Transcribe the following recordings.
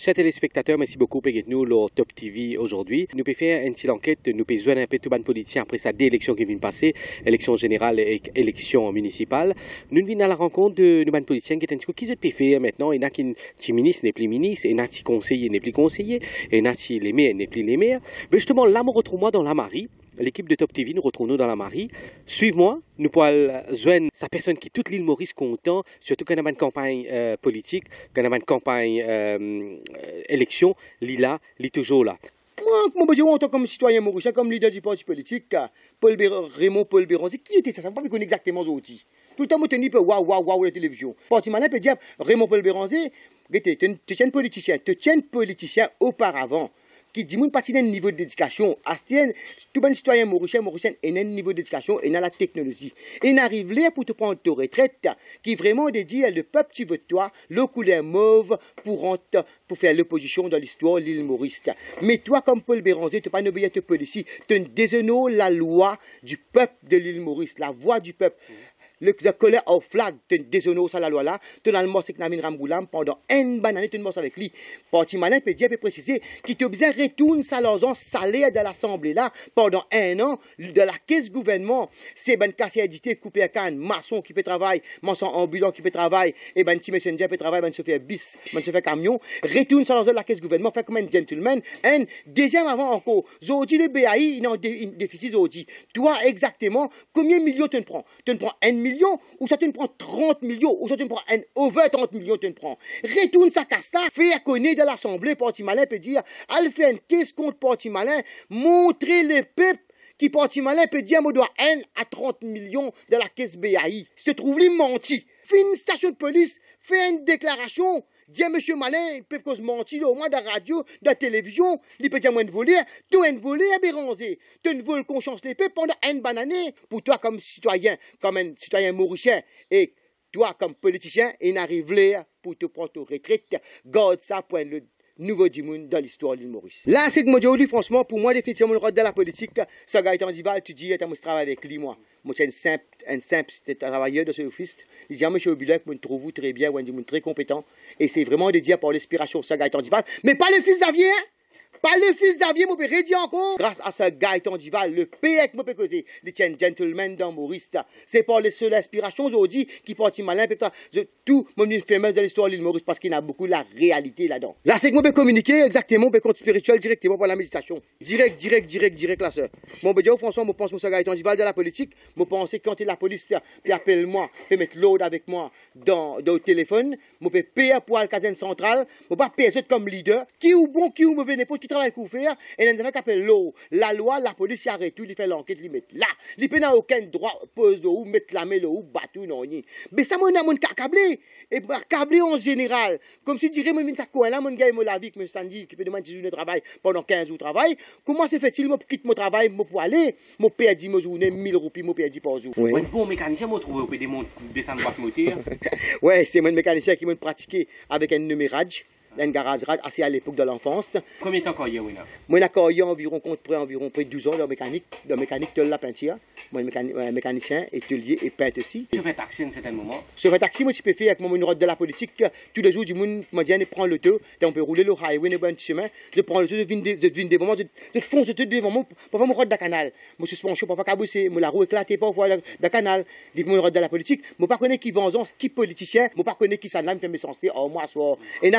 Chers téléspectateurs, merci beaucoup pour nous le Top TV aujourd'hui. Nous pouvons faire une petite enquête, nous pouvons jouer un peu tout politicien après ça, des élections qui viennent passer, élections générales et élections municipales. Nous venons à la rencontre de nos ban politiciens qui est un petit qui peut faire maintenant. Il y en a qui sont ministre, n'est plus ministre, il y en a conseiller, n'est plus conseiller, il y en a qui les maires, n'est plus les maires. Mais justement, là, on retrouve moi dans la marie l'équipe de Top TV, nous retrouvons dans la Marie. Suivez-moi, nous pouvons joindre sa personne qui toute l'île Maurice content, surtout quand on a une campagne euh, politique, quand on a une campagne euh, élection, l'ILA, est toujours là. Moi, je suis en tant que citoyen mauricien, comme leader du parti politique, euh, Paul Raymond Paul Béron, qui était ça Ça ne pas connaît exactement outils. Tout le temps, on dit, waouh, waouh, waouh, la télévision. Parti malin, peut dire, Raymond Paul Béron, tu es un politicien, tu es un politicien auparavant qui dit que partie d'un niveau d'éducation. astienne tout bon citoyen mauricien, mauricien, et un niveau d'éducation et à la technologie. Il n'arrive là pour te prendre ta retraite, qui vraiment dédié à le peuple tu veux toi, le couleur mauve pour, pour faire l'opposition dans l'histoire de l'île Maurice. Mais toi, comme Paul Béranzé, tu pas obéir à policier, tu déshonores la loi du peuple de l'île Maurice, la voix du peuple le colère au flag de désono sa la loi là ten al que namin ramgoulam pendant une banane ten morse avec lui parti malin peut dire peut préciser qu'il te besoin retourne sa l'argent salaire de l'assemblée là pendant un an de la caisse gouvernement c'est ben cassé édité coupé à canne maçon qui peut travailler maçon ambulant qui peut travailler et ben petit messenger peut travailler ben se faire bis ben se faire camion retourne sa l'argent de la caisse gouvernement fait comme un gentleman un deuxième avant encore aujourd'hui le BAI il a un déficit aujourd'hui toi exactement combien de millions tu prends tu ne prends un ou ça tu prend prends 30 millions, ou ça tu ne prends un over 30 millions, tu ne prends. Retourne ça casse ça, fais à connaître de l'Assemblée malin peut dire, fait qu'est-ce contre malin, montrer les peuples qui malin, peut dire, moi dois 1 à 30 millions de la caisse BAI. Je te trouve les menti. Fais une station de police, fais une déclaration, Dire monsieur Malin, il peut se mentir au moins dans la radio, dans la télévision, il peut dire moins de voler, tout un voler à Tu ne voles conscience les peuples pendant une banane pour toi comme citoyen, comme un citoyen mauricien. Et toi comme politicien, il n'arrive pour te prendre au retraite. Garde ça point le nouveau monde dans l'histoire de l'île Maurice. Là, c'est que je dis franchement, pour moi, définitivement, le rôle de la politique, ça gars Tandival. tu dis, tu as travail avec lui, moi. Moi, je un simple, un simple travailleur de ce office. Il dit, ah, monsieur Obulek, je trouve vous très bien, suis très compétent. Et c'est vraiment dédié par l'inspiration, ça gars Tandival. Mais pas le fils Xavier, hein. Par le fils d'Avier, je peux encore. Grâce à ce Gaëtan Dival, le PEC, je peux causer. les tiens gentlemen dans Maurice. C'est pas les seules inspirations aujourd'hui qui partent malin, peut-être, tout, mon une fameuse de l'histoire de l'île Maurice, parce qu'il y a beaucoup la réalité là-dedans. Là, c'est que je peux communiquer exactement, mon compte spirituel directement pour la méditation. Direct, direct, direct, direct, là, sœur. Mon bébé, François, je pense, mon Gaëtan Duval de la politique, pense que quand il la police, puis appelle-moi, puis mettre l'ordre avec moi dans, dans le téléphone, mon père, payer pour la caserne centrale, peux pas payer comme leader, qui ou bon, qui ou mauvais, n'importe qui travaille qu'on faire, et il y a appelle l'eau. La loi, la police arrête tout, il fait l'enquête, il met là. Il n'a aucun droit poser ou mettre la main ou battre non ni. Mais ça mon mon accablé et accablé bah, en général, comme si dirait mon vin ça quoi là mon gars il la vie que me samedi qui peut demander journée travail pendant 15 jours travail, comment se fait-il moi quitte mon travail, moi pour aller, mon perdu mon journée 1000 roupies, mon perdu par jour. Un bon mécanicien moi trouve au pays des mondes descendre boîte Ouais, c'est mon mécanicien qui m'a pratiqué avec un numérage dans garage assez à l'époque de l'enfance. Combien de temps y a Moi, j'ai environ, près, environ près 12 ans de mécanique, de mécanique de la peinture. Moi, mécanicien, mécanicien ételier et peintre aussi. Tu fais taxi, à un certain moment Sur un taxi, moi, tu peux faire avec mon route de la politique. Tous les jours, du monde me dit, prends le deux, on peut rouler le highway, le bon chemin. Je prends le deux, je viens des moments, je fonce tous des moments pour faire mon route de la canal. Je suis penché, pas cabossé, la roue éclatée, parfois de le canal. Je mon route de la politique, je ne connais pas qui vendons, qui politicien, je ne connais pas qui s'en a fait mes sens. Oh, moi, soir. Et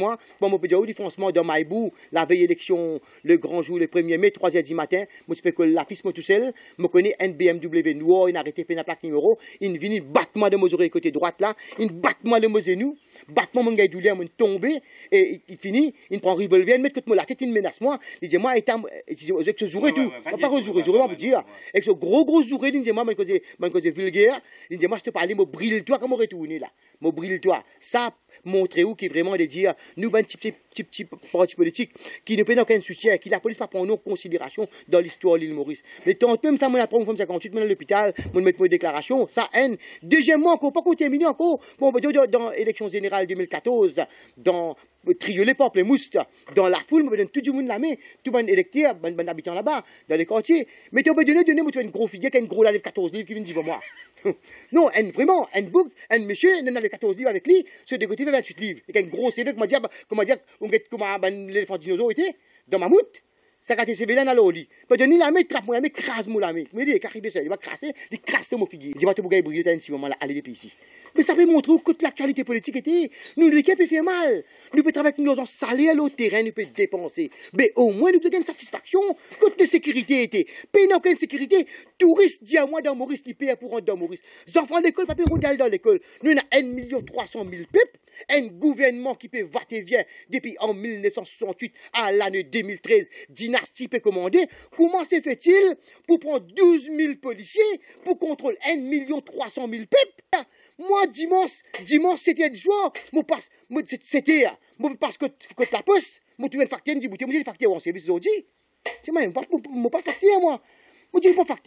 moi, bon, moi, je franchement, dans Maïbou, la veille élection, le grand jour, le 1er mai, 3h du matin, moi, je peux que la fils, moi, tout seul, je connais NBMW, nous, il a arrêté la plaque numéro, il vient, il battement de mes oreilles côté droite là, il battement de mes genoux, battement, mon gars, douleur, il tombé, et il finit, il prend un revolver, il met que moi la tête, il menace moi, il dit, moi, et avec ce jour et tout, pas gros jour, jour, pour dire, avec ce gros gros jour, il dit, moi, moi, je vulgaire, il dit, moi, je te parle, moi, brille-toi, comment retourner là, moi, brille-toi, ça, montrer où qui vraiment de dire, nous, un petit, parti politique qui ne peut aucun soutien, qui la police pas prendre en considération dans l'histoire de l'île Maurice. Mais tant même ça, moi, je prends, 58, vais à l'hôpital, vais mettre mes déclarations, ça haine. Deuxièmement, encore, pas qu'on termine encore, bon, dans l'élection générale 2014, dans trier les pamplemousses dans la foule, mais tout le monde la mais tout le monde électeur, ben, hein. ben habitant là-bas, dans les quartiers. Mais tu as donné, donné, moi tu as une grosse figure, tu as une grosse livre 14 livres qui vient dire moi. non, un vraiment, un book un monsieur, il a les 14 livres avec lui, ceux de côté 28 livres. Et un gros CV, comment dire, comment dire, comment ben, l'éléphant dinosaure était, dans ma moutte Ça a été CV là, dans lit. Mais donné la main, trappe moi la main, crase moi la main. Mais il est arrivé ça, il va crasser, il crasse mon figure. Il dit, moi, tu as brûlé, un petit moment là, allez depuis ici. Mais ça peut montrer que l'actualité politique était. Nous, le peut fait mal. Nous peut travailler avec nos salaire le terrain, nous peut dépenser. Mais au moins, nous peut gagner une satisfaction. que la sécurité était. Pays n'a aucune sécurité. Touristes, dis à moi, dans Maurice, qui paye pour rentrer dans Maurice. Les enfants d'école, pas aller dans l'école. Nous, on a 1 million 300 000 Un gouvernement qui peut voter et vient depuis en 1968 à l'année 2013. Dynastie peut commander. Comment se fait-il pour prendre 12 000 policiers pour contrôler 1 million 300 000 moi, dimanche, dimanche, c'était soir, moi, parce, c'était, euh, parce que, que la poste, moi, tu viens de je dis, je en service aujourd'hui. C'est je pas moi. je ne pas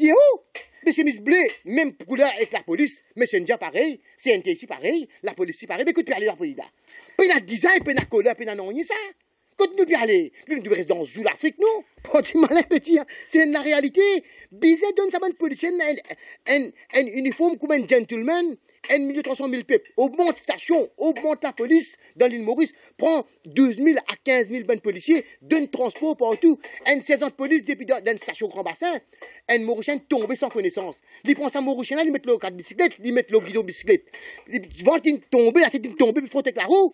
Mais c'est mis blé, même couleur avec la police, mais c'est déjà pareil, c'est NTC pareil, la police pareil, mais écoute, tu la police là. design, couleur, ça nous bien aller. Nous ne rester dans l'Afrique, non malin petit, c'est la réalité. Bizet donne sa bonne policière un uniforme comme un gentleman. milieu million 300 000 peuples. Augmente station, augmente la police dans l'île Maurice. prend 12 000 à 15 000 bonnes policiers, donne transport partout. Une saison de police depuis dans une station Grand Bassin. Un Mauricien tombé sans connaissance. Ils prennent sa Mauricienne, ils mettent le cadre de bicyclette, ils mettent le guidon bicyclette. Ils vont tomber, la tête tomber, ils faut avec la roue.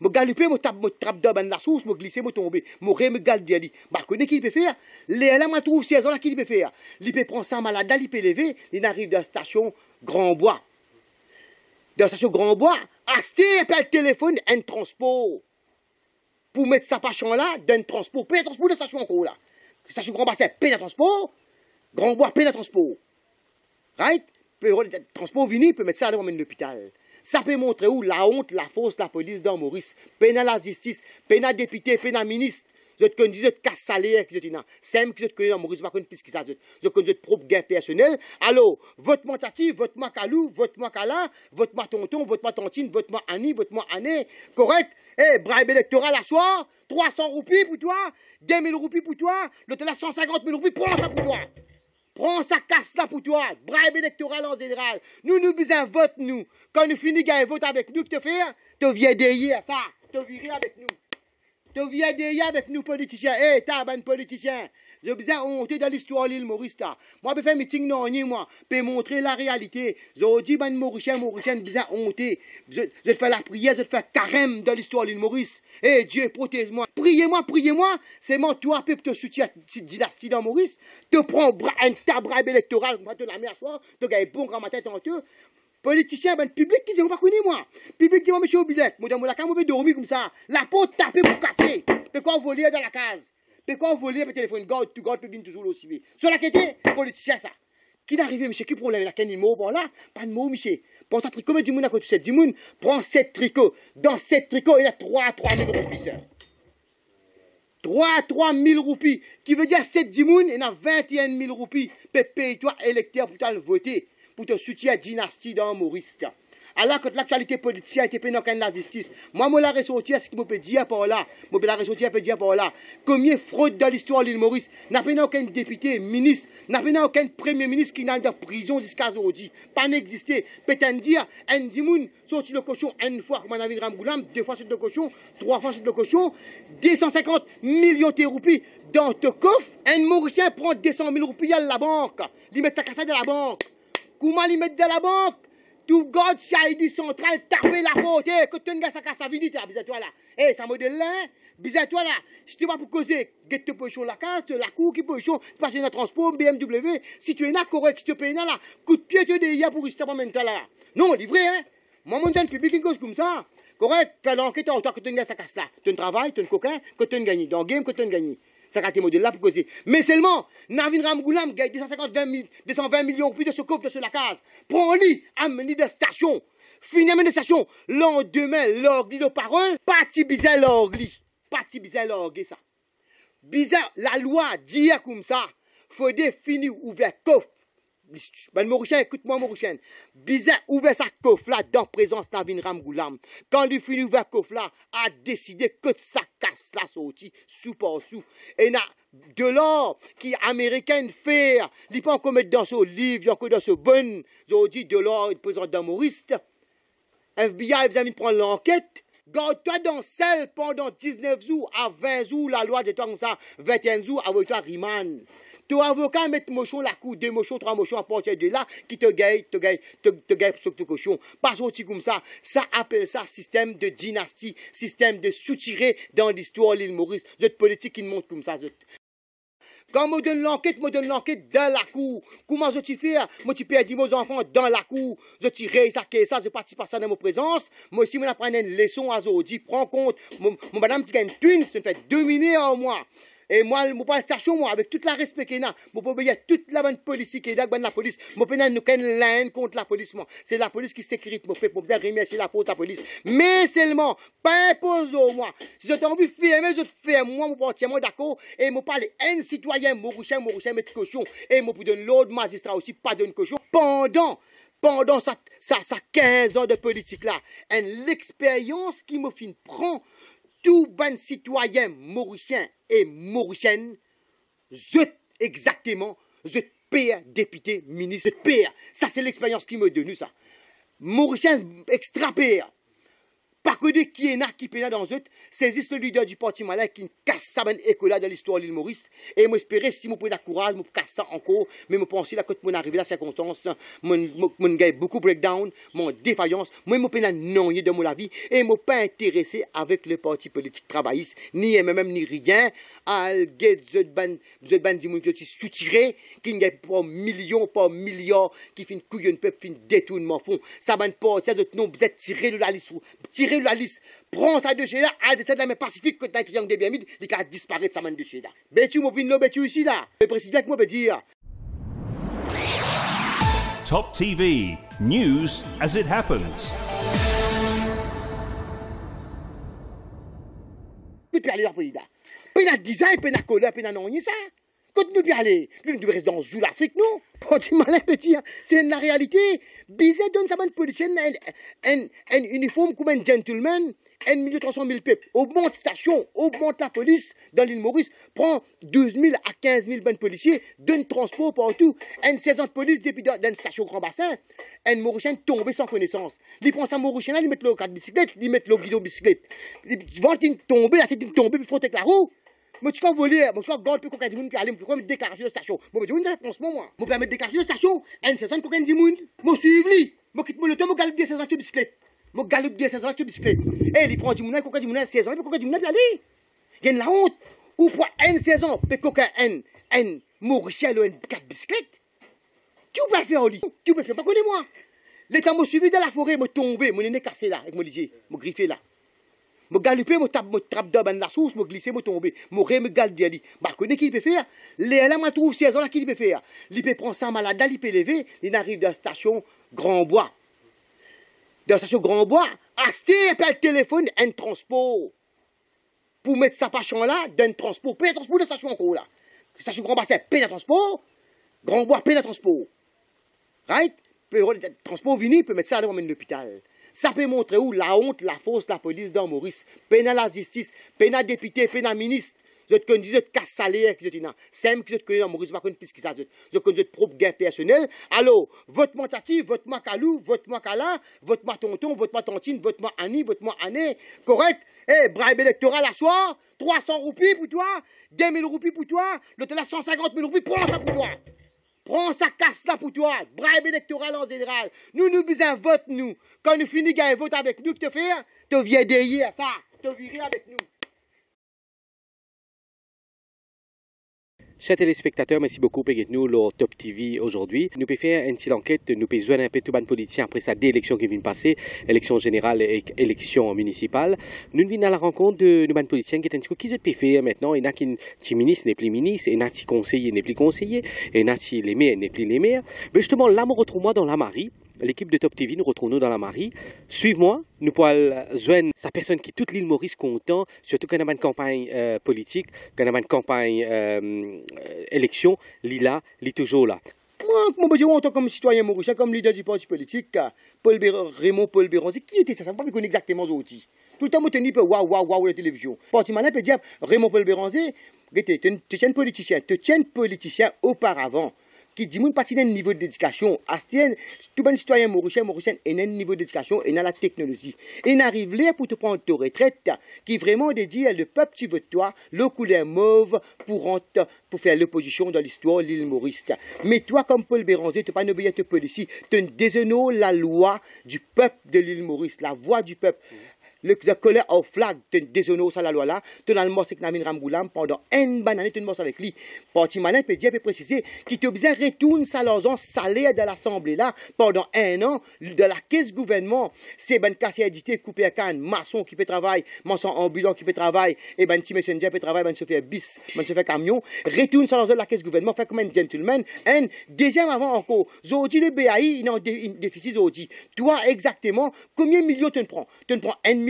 Je galopé, je tape, je trappe dans ben la source, je glisse, je tombe. Je ré, je ne sais pas ce qui peut faire Les là, je trouve 16 ans, qui peut faire Il peut prendre sa malade, il peut lever, il arrive dans la station Grand Bois. Dans la station Grand Bois, Asté appelle le téléphone un transport. Pour mettre sa passion là, un transport. Paye transport de station encore là. Station Grand Bois, c'est paye transport. Grand Bois, paye transport. Right Transport vini, peut mettre ça devant l'hôpital. Ça peut montrer où la honte, la force, la police dans Maurice. à la justice, pénal député, pénal ministre. Vous êtes connus, vous êtes casse salaire êtes là. C'est que vous êtes connus dans Maurice, pas plus qui Vous êtes propre gain personnel. Alors, votre moi Tati, votre moi votre moi votre moi Tonton, votre moi Tontine, votre moi Annie, votre moi Année. Correct? Eh, bribe électoral à soi, 300 roupies pour toi, 2000 roupies pour toi, l'autre là 150 000 roupies prends ça pour toi. Prends ça, casse ça pour toi. Bribe électorale en général. Nous, nous besoin vote, nous. Quand nous finissons le vote avec nous, que te fais, Te viens derrière ça. Te virer avec nous. Tu viens déjà avec nous, politiciens. eh ta t'as ben politicien. Je vous honte dans l'histoire de l'île Maurice. Moi, je fais un meeting non, moi. montrer la réalité. Je dis, ben Mauricien, Mauricien, vous honte. Je, fais la prière, je fais carême dans l'histoire de l'île Maurice. Eh, Dieu, protège-moi. Priez-moi, priez-moi. C'est moi toi, peuple, te soutien cette dynastie dans Maurice. Te prends un tabrabe électoral, moi, te la à soir. Te un bon grand matin tantôt. Politicien, ben, public qui dit, vous pas connu, moi. Public dit, moi, monsieur Obilette, moi, dans la cam, vous dormir comme ça. La peau tapée pour casser. Pourquoi quoi voler dans la case. Pourquoi quoi voler, le téléphone, garde, tu gardes, puis toujours aussi bien. Sur la quête, politicien, ça. Qui arrivé, monsieur, qui problème, a quel mot, bon, là, pas de mot, monsieur. Prends ça tricot, mais du monde à côté, de 7 mounes. Prends sept tricots. Dans sept tricots, il y a 3 à 3 000 roupies, sœur. 3 à 3 000 roupies. Qui veut dire 7 mounes, il y a 21 000 roupies. Pépé, toi, électeur, pour t'as voter pour te soutenir la dynastie dans Maurice. Alors que l'actualité politique a été eu dans la justice, moi, je la ressorti ce que je peux dire par là. Je peux la ressortir dire par là. Combien de fraudes dans l'histoire de l'île Maurice N'a pas eu aucun député, ministre, n'a pas eu aucun premier ministre qui n'a de prison jusqu'à aujourd'hui. Pas n'existé. Peut-être dire, un dimoun, sorti de cochon, une fois, comme on a vu deux fois sur le cochon, trois fois sur le cochon, 250 millions de roupies dans ton coffre. Un Mauricien prend 200 000 roupies à la banque. Il met sa cassade à la banque. Comment ils mettent de la banque tout gardes si Haïti centrale, taper la porte, eh, que tu ne gasses sa vinité, toi là. Eh, ça modèle là, bizarre toi là. Si tu vas pour causer, tu peux position la casse la cour qui position, tu passes une transport, BMW, si tu es là, correct, si tu payes là, coup de pied, tu hier pour rester en même là. Non, livré, hein. Moi, mon public, qui cause comme ça. Correct, tu l'enquête, toi, que tu ne gasses ça. Tu ne travailles, tu ne coquin, que tu ne gagnes. Dans game, que tu ne gagnes ça a été modèle là pour causer. Mais seulement, Navin Ramgoulam gagne 250, 20 220 millions de de ce coffre de la case. Prends-le, amène-le des stations. Finalement, des stations. Lendemain, l'orgli de parole, parti bizarre l'orgli. Parti bizarre l'orgli, ça. Bizarre, la loi dit comme ça. Faut définir ouvert coffre. Ben Mauricien, écoute-moi Mauricien. Bizet ouvert sa là dans présence Navin Ramgoulam. Quand lui finit ouvert kofla, a décidé que sa casse la sortie sous par sous. Et na de l'or qui américain fait, il pas encore mettre dans ce livre, il encore dans ce bon, ils dit de l'or, il présente dans Maurice. FBI, ils de prendre l'enquête. Garde-toi dans celle pendant 19 jours à 20 jours, la loi de toi comme ça, 21 jours, avec toi, Riman. Ton avocat met motion la cour, deux motions, trois motions à partir de là, qui te gagne, te gagne, te, te gagne sur ton cochon. Pas sorti comme ça. Ça appelle ça système de dynastie, système de soutirer dans l'histoire l'île Maurice. Cette politique qui monte comme ça, quand me donne l'enquête, me donne l'enquête dans la cour. Comment je fais Je hein? perds mes enfants dans la cour. Je tire ça, ça, je participe à ça dans ma présence. Moi, aussi, je prends une leçon à Zodi, prends compte. Mon madame, tu gagnes une twin, ça me fait dominer en moi. Et moi, je pas station, moi, avec toute la respect qu'il y a, je peux obéir toute la bonne police qui est là, la police. Je peux nous la haine contre la police, moi. C'est la police qui sécurite, mon pour Je remercier la force de la police. Mais seulement, pas imposer, moi. Si j'ai envie de faire, mais je fais, moi, je suis entièrement d'accord. Et je parle un citoyen, mon ne mon pas mettre cochon. Et je donne l'autre magistrat aussi, pas de cochon. Pendant, pendant ça ça ça 15 ans de politique là, l'expérience qui me fin prend tout bon citoyen mauricien et mauricienne, je exactement, je père député ministre, père. Ça, c'est l'expérience qui m'a donné ça. Mauricien extra par que qui est là, qui là dans eux, saisissent le leader du parti malin qui casse sa bonne école de l'histoire de l'île Maurice. Et m'espérer si mon prends la courage, mon casse ça encore, mais me penser que quand mon arrivé à la circonstance, mon gars beaucoup breakdown, mon défaillance, moi mon péna non de mon avis, et mon pas intéressé avec le parti politique travailliste, ni même ni rien, Je get the ban, the ban qui soutiré, qui n'y a pas million, pas milliard, qui font couillonne peuple, détourne détournement fond. Ça va pas, ça de non, vous êtes tiré de la liste, tiré la liste. Prends ça de chez là, c'est la main pacifique que t'as triangle des Bermudes, il va disparaître sa main de chez là. Bétu, mon pino, tu ici là. Le président avec moi peut dire. Top TV, news as it happens. Puis aller dans le là. Pena design, pena dans la non, puis non, ça nous bien aller. Nous devons rester dans l'Afrique, non Pas malin petit, c'est la réalité. Bizet donne sa bonne policière un uniforme comme un gentleman. milieu de 300 000 peuples. Augmente station, augmente la police dans l'île Maurice. prend 12 000 à 15 000 bonnes policiers, donne transport partout. Une saison de police depuis dans une station Grand Bassin. un Mauricien tombé sans connaissance. Ils prend sa Mauricienne, ils met le cadre de bicyclette, ils met le guidon de bicyclette. Ils vendent une tombée, la tête une tombée, il faut avec la roue. Mais tu peux voler, mais tu peux garder pour qu'on me déclarer station. Moi je une réponse moi. Moi permet déclarer station, un c'est ça qu'on dit monde Moi suis lui. Moi quitte le temps moi galoper 16 ans sur bicyclette. Moi 16 ans sur bicyclette. Et eh, il prend du il qu'on dit monde 16 ans, qu'on aller. Il y a une honte ou pour une saison, peut coca un un Mauricien le 4 bicyclette. Qui peut faire lit Qui peut faire pas connais moi. L'état m'a suivi dans la forêt, m'a tombé, mon nez cassé là avec mon léger griffé là. Je galopé, je tape, je trappe dans ben la source, je glisser je tomber je ré, je ne sais pas ce qui peut faire Les là, je trouve 16 ans, qui peut faire Il peut prendre sa malade, il peut lever, il arrive dans la station Grand Bois. Dans la station Grand Bois, Asté appelle téléphone un transport. Pour mettre sa passion là, d'un transport, un transport de station encore là. Station Grand Bois, c'est paye transport, Grand Bois, paye transport. Right Transport vini, peut mettre ça devant l'hôpital. Ça peut montrer où la honte, la fausse, la police dans Maurice. à la justice, pénalise député, pénalise ministre. Vous êtes connus, vous êtes casse salaire êtes que vous êtes connus dans Maurice, pas plus que ça. Vous êtes propre gain personnel. Alors, votre moi votre macalou, votre macala, votre moi Tonton, votre moi Tontine, votre moi Annie, votre moi Année. Correct? Eh, bribe électoral à soi, 300 roupies pour toi, 2000 roupies pour toi, l'autre là 150 000 roupies pour ça pour toi. Prends ça, casse ça pour toi. Bribe électorale en général. Nous, nous besoin vote, nous. Quand nous finissons un vote avec nous, que te fais, Te viens derrière ça. Te virer avec nous. Chers téléspectateurs, merci beaucoup pour nous le Top TV aujourd'hui. Nous pouvons faire une petite enquête, nous pouvons jouer un peu tout politicien après ça, des élections qui viennent passer, élections générales et élections municipales. Nous venons à la rencontre de nos ban politiciens qui sont qui peuvent faire maintenant. Il y en a qui sont ministres, n'est plus ministres, il y en a qui conseillers, n'est plus conseillers, il y en a qui les maires, n'est plus les maires. Mais justement, là, on retrouve moi dans la marie l'équipe de Top TV, nous retrouvons dans la Marie. Suivez-moi, nous pouvons joindre sa personne qui toute l'île Maurice content, surtout quand on a une campagne euh, politique, quand on a une campagne euh, élection, l'île est toujours là. Moi, je suis en tant que citoyen mauricien, comme leader du parti politique, euh, Paul Raymond Paul Béron, qui était ça Ça ne pas connaît exactement outils. Tout le temps, on tenait waouh, waouh, waouh, la télévision. Parti malin peut dire Raymond Paul était tu tiens politicien, tu tiens politicien auparavant qui dit que partie un niveau d'éducation. astienne tout bon citoyen mauricien, mauricien, il a un niveau d'éducation, et a la technologie. Il n'arrive là pour te prendre ta retraite, qui vraiment dédié le peuple tu veux toi, le couleur mauve pour, pour faire l'opposition dans l'histoire de l'île Maurice. Mais toi, comme Paul Béranzé, tu pas obéir à policier, tu déshonores la loi du peuple de l'île Maurice, la voix du peuple le colère au flag te déshonore ça la loi là ton dans le namin ramgoulam pendant une banane ne morceau avec lui parti malin peut dire peut préciser qui te observe retourne ça l'argent salaire de l'assemblée là pendant un an de la caisse gouvernement c'est ben cassé édité coupé à canne maçon qui peut travailler maçon ambulant qui peut travailler et ben petit messenger peut travailler ben se faire bis ben se faire camion retourne sa l'argent de la caisse gouvernement fait comme un gentleman un deuxième avant encore dis le BAI il a un déficit dis toi exactement combien de millions tu prends tu prends un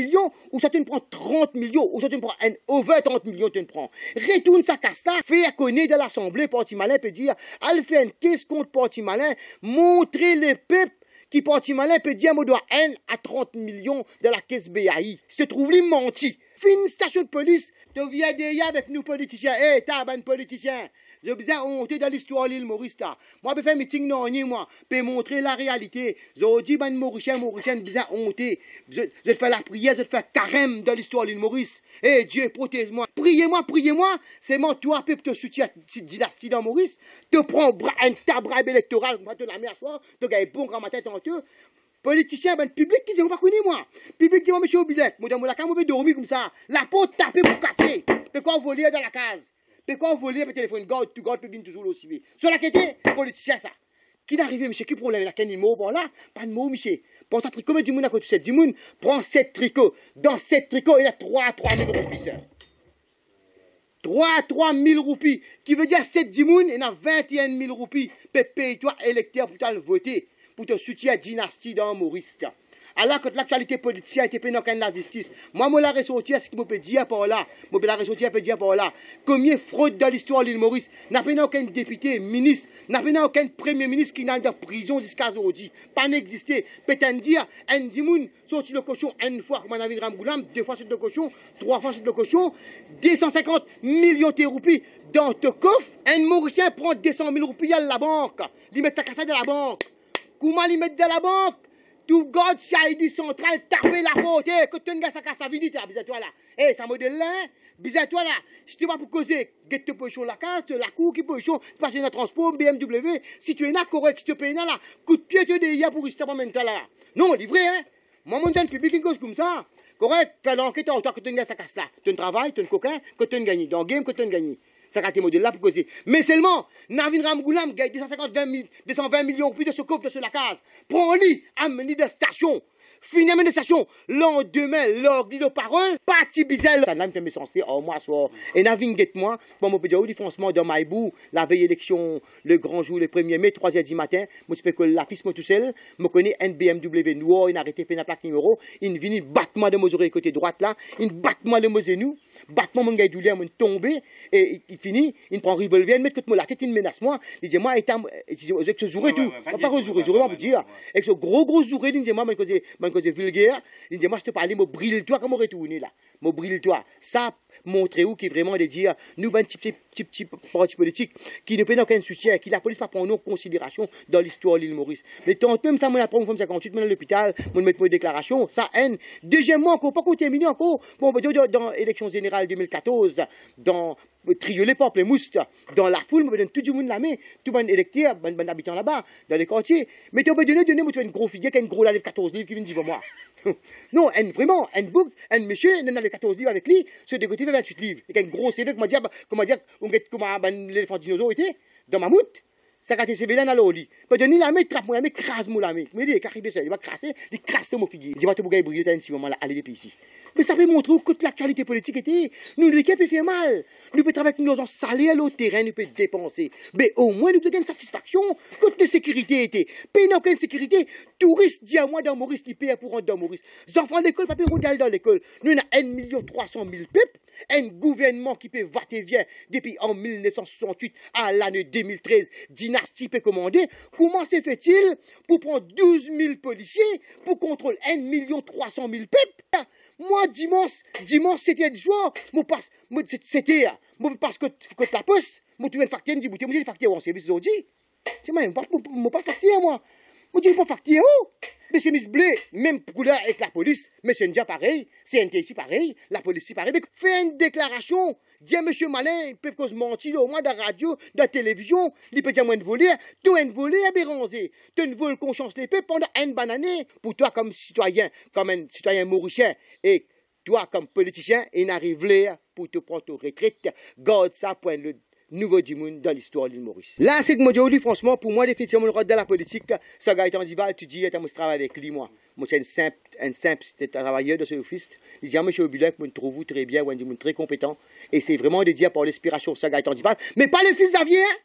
ou ça tu ne prends 30 millions, ou ça tu ne prends un over 30 millions, tu ne prends. Retourne ça qu'à ça, fais à connaître de l'Assemblée malin peut dire, Alphen, qu'est-ce contre malin, montrer les peuples qui malin, peut dire, moi doit n à 30 millions de la caisse BAI. Je te trouve les menti. Fais une station de police, tu viens derrière avec nous politiciens. et ta t'as un politicien. Je Zobza honte dans l'histoire l'île Maurice Moi, je fais meeting non ni moi, pour montrer la réalité. Je dis, bande Mauricien, Mauricien, bizarre honte. Je vais faire la prière, je vais faire carême dans l'histoire l'île Maurice. Eh Dieu, protège-moi. Priez-moi, priez-moi. C'est moi toi, peut te soutenir cette dynastie dans Maurice. Te prends un tabrabe électoral, de la mer soir, te gagne bon grand matin tantôt politicien, ben, public qui dit, pas connu moi. Public dis moi, monsieur Obilek, moi je me suis dormir comme ça. La peau tapée pour casser. Pourquoi quoi, voler dans la case. Pourquoi on volait le téléphone God, tu God, tu viens toujours au C'est Sur la est politicien ça. Qui est arrivé, monsieur Qui problème Il n'y a qu'un mot. Bon, là, pas de mot, monsieur. Prends ça tricot, mais dis-moi, à côté de dis-moi, prends 7 tricots. Dans 7 tricots, il y a 3 3 000 roupies, sœur. 3 à 3 000 roupies. Qui veut dire 7 mounes, il y a 21 000 roupies. Pépé, toi, électeur, pour te voter, pour te soutenir à la dynastie d'un Maurice. Alors que l'actualité politique a été prise de la justice. Moi, je la ressortir ce que je peut dire par là. Je peux la ressortir peux dire par là. Combien de fraudes dans l'histoire de l'île Maurice N'a pas aucun député, ministre, n'a pas aucun premier ministre qui n'a de prison jusqu'à aujourd'hui. Pas n'existé. Peut-être dire, un dimoun, sorti le cochon, une fois, comme on a vu deux fois sur le cochon, trois fois sur le cochon, 250 millions de roupies dans ton coffre. Un Mauricien prend 200 000 roupies à la banque. Il met sa cassette à la banque. Comment il met de la banque tu gardes centrale, central, taper la porte, eh, que tu n'as pas sa vie, tu toi là. Eh, ça modèle là, bizarre toi là. Si tu vas pour causer, que tu peux chaud la carte, la cour qui peut chaud, tu passes une transport, BMW, si tu es là, correct, si tu payes là, coup de pied, tu es pour rester pas même là. Non, livré, hein. Moi, mon temps, le public, une cause comme ça. Correct, fais l'enquête, toi que tu n'as pas ça. Tu travailles, tu ne coquin, que tu ne gagne Dans game, que tu ne gagne ça a été modèle là pour causer. Mais seulement, Navin Ramgoulam gagne 250, millions... 220 millions de ce couple, de ce la case. Prends-le, amène-le des stations. Fini administration. Lendemain, lors de parole, parti bizel. Ça n'a fait me sens. au moi, soir. Et n'a moi. Bon, mon franchement, dans Maïbou, la veille élection, le grand jour, le 1er mai, 3h matin, moi, je que la tout seul, me connais NBMW, Noir, il arrêté la plaque numéro, il vient, moi de mes côté droite là, il battement de mes genoux, battement mon gars, il et il finit, il prend revolver, moi la tête, il menace moi, il dit, moi, dire, gros moi, que c'est vulgaire. Il dit, moi, je te parlais, me brille, toi, comment retourner là brille toi. Ça montre où qui vraiment de dire nous ben type type type parti politique qui ne peut aucun soutien qui la police pas prendre en considération dans l'histoire de l'île Maurice mais tant même ça moi la femme 58 à l'hôpital moi mettre mon déclaration ça haine deuxièmement encore pas qu'on termine encore bon bah, dans l'élection générale 2014 dans euh, triolet les moustes dans la foule me donne tout du monde la mis. tout le monde électeur ben habitant là-bas dans les quartiers mais tu peux donner donner moi tu une grosse figure qui une grosse la 14 livres qui vient dire moi non, vraiment, un book, monsieur, il a 14 livres avec lui, ce de côté, 28 livres. Il a un gros CV, comment dire, comment dire, comment ben, l'éléphant dinosaure était, dans Ça a CV là, dans ben, Mais la main, trappe moi la main. Mais il il va crasser, il crasse mon figuier. Il dit, va bouger, il un petit moment là, allez, depuis ici. Mais ça peut montrer où l'actualité politique était. Nous, l'équipe, peut faire mal. Nous peut travailler avec nous, on à au terrain, nous peut dépenser. Mais au moins, nous peut gagner une satisfaction. que la sécurité était. Peine aucune sécurité. Touristes, dis moi, dans Maurice, pour rentrer dans Maurice. Les enfants d'école, papier regarde dans l'école. Nous, on a 1 million 300 000 Un gouvernement qui peut va et vient depuis en 1968 à l'année 2013. Dynastie peut commander. Comment se fait-il pour prendre 12 000 policiers pour contrôler 1 million 300 000 moi, dimanche, dimanche, c'était du soir, moi, parce, c'était, moi, parce que, que la poste, moi, tu viens facturer, une bouteille, moi, je facture en service aujourd'hui. C'est moi, moi, pas facturer, moi. Moi, je pas facturer, oh c'est Miss Bleu, même pour couleur avec la police, mais c'est déjà pareil, c'est CNTC pareil, la police pareil. Mais fait une déclaration, à Monsieur Malin, il peut se mentir au moins dans la radio, dans la télévision, il peut dire moins de voler, tout est volé à Béranzé, tout une vol conscience les peuples pendant une banane. Pour toi comme citoyen, comme un citoyen mauricien, et toi comme politicien, il n'arrive pour te prendre au retraite, garde ça pour le nouveau Dimoun dans l'histoire de l'île Maurice. Là, c'est que moi, je dis, franchement, pour moi, définitivement, le rôle de la politique, ça en Dival, tu dis, tu travailles avec lui, moi. Moi, je un simple, un simple travailleur de ce office. Il dit, ah, monsieur Obilek, moi, je trouve vous très bien, suis très compétent. Et c'est vraiment dédié par l'inspiration, ça en Dival. Mais pas le fils Xavier, hein.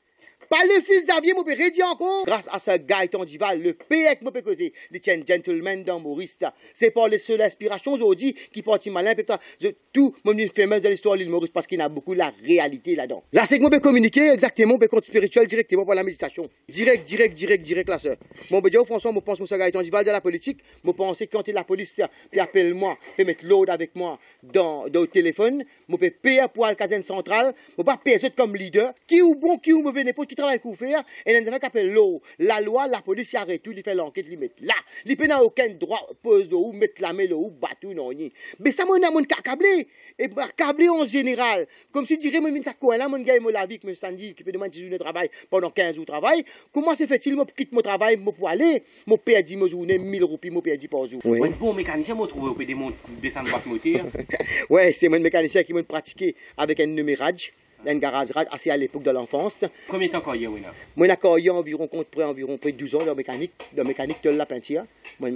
Par le fils Xavier, mon père, encore. Grâce à ce Gaëtan Dival, le que mon père, causé, les tiens gentlemen dans Maurice. C'est pas les seules inspirations aujourd'hui qui partent malin, peut-être, tout, mon fameuse de l'histoire de l'île Maurice, parce qu'il y a beaucoup la réalité là-dedans. Là, c'est que mon père communiquer exactement, mon compte spirituel directement par la méditation. Direct, direct, direct, direct, là, sœur. Mon père, François, mon pense, mon Gaëtan Dival, de la politique, mon que quand la police, puis appelle-moi, puis mettre l'ode avec moi dans, dans le téléphone, mon père, payer pour la caserne centrale, mon pas payer comme leader, qui ou bon, qui ou mauvais, n'importe travail travaille qu'on faire, et il y a qui appellent l'eau. La loi, la police y arrête tout, il fait l'enquête, il met là. Il n'a aucun droit poser ou mettre la main ou battre non Mais ça mon amon accablé et accablé bah, en général. Comme si dirait mon Je ça quoi là mon gars mon la vie que me sandy qui peut demander une travail pendant 15 jours travail. Comment se fait-il moi quitte mon travail moi pour aller, mon perdu mes journées 1000 roupies, mon perdu par jour. Un bon mécanicien moi trouvé au des mondes descendre boîte moteur. Ouais, c'est mon mécanicien qui m'a pratiqué avec un numérage. Ngaraz assez à l'époque de l'enfance. Combien de temps qu'auriez-vous y Moi, j'ai environ, près, environ près 12 ans de mécanique, de mécanique de la peinture. Moi,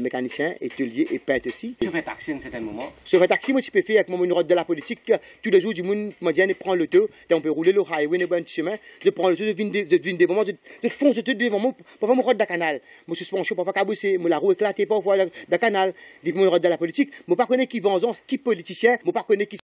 mécanicien, ételier et peintre aussi. Tu fais taxi à un certain moment Je fais taxi, moi, je peux faire avec mon route de la politique. Tous les jours, du monde me dit, prends le deux, on peut rouler le highway, le bon chemin. Je prends le je viens des moments, je fonce tous des moments pour faire mon route de canal. Je suis penché, parfois cabossé, la roue éclatée, parfois le canal. Je mon route de la politique. Je ne connais pas qui vengeance, qui politicien, je ne connais pas qui